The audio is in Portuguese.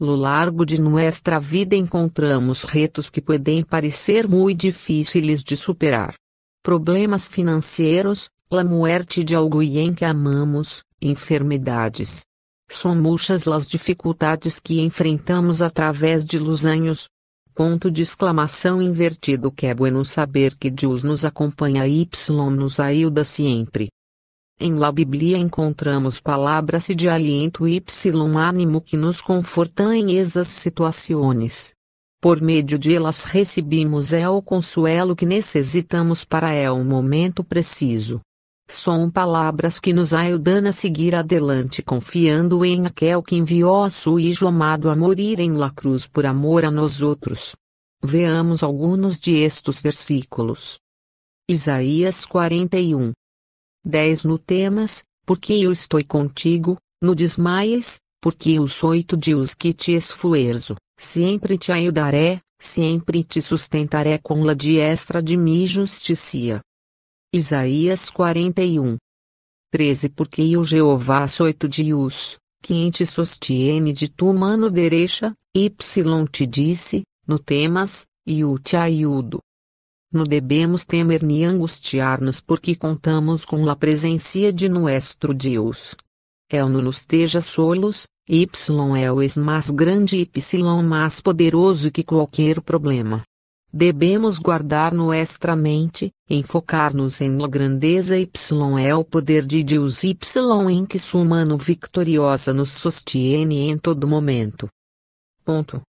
No largo de nuestra vida encontramos retos que podem parecer muito difíceis de superar. Problemas financeiros, la muerte de alguém que amamos, enfermidades. São muitas las dificuldades que enfrentamos através de losanhos. Ponto de exclamação invertido que é bueno saber que Deus nos acompanha e nos ajuda sempre. Em La Biblia encontramos palavras de aliento y ânimo que nos confortam em essas situações. Por meio de elas recebimos é o consuelo que necessitamos para é o momento preciso. São palavras que nos ajudam a seguir adelante confiando em aquel que enviou a sua Hijo amado a morir em la cruz por amor a nós outros. Veamos alguns de estes versículos. Isaías 41 10 no temas, porque eu estou contigo, no desmaies, porque eu sou de os que te esfuerzo, sempre te ajudaré, sempre te sustentaré com la diestra de mi justicia. Isaías 41 13 Porque eu Jeová sou de os, quem te sostiene de tu mano derecha, y te disse, no temas, e o te ajudo. Não devemos temer nem angustiar-nos porque contamos com a presença de nuestro Deus. El no nos esteja solos, Y é o es mais grande e Y mais poderoso que qualquer problema. Debemos guardar nuestra mente, enfocar-nos em la grandeza Y é o poder de Deus Y em que sua mano victoriosa nos sostiene em todo momento. Ponto.